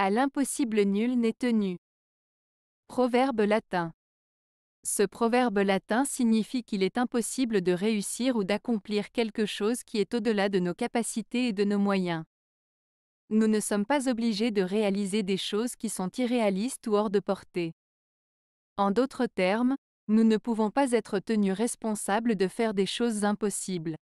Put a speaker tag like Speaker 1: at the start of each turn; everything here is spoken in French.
Speaker 1: À l'impossible nul n'est tenu. Proverbe latin. Ce proverbe latin signifie qu'il est impossible de réussir ou d'accomplir quelque chose qui est au-delà de nos capacités et de nos moyens. Nous ne sommes pas obligés de réaliser des choses qui sont irréalistes ou hors de portée. En d'autres termes, nous ne pouvons pas être tenus responsables de faire des choses impossibles.